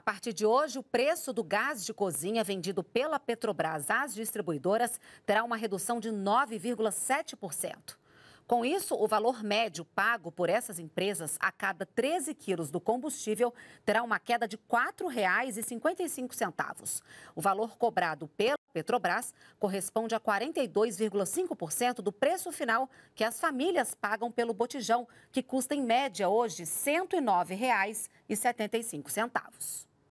A partir de hoje, o preço do gás de cozinha vendido pela Petrobras às distribuidoras terá uma redução de 9,7%. Com isso, o valor médio pago por essas empresas a cada 13 quilos do combustível terá uma queda de R$ 4,55. O valor cobrado pela Petrobras corresponde a 42,5% do preço final que as famílias pagam pelo botijão, que custa em média hoje R$ 109,75.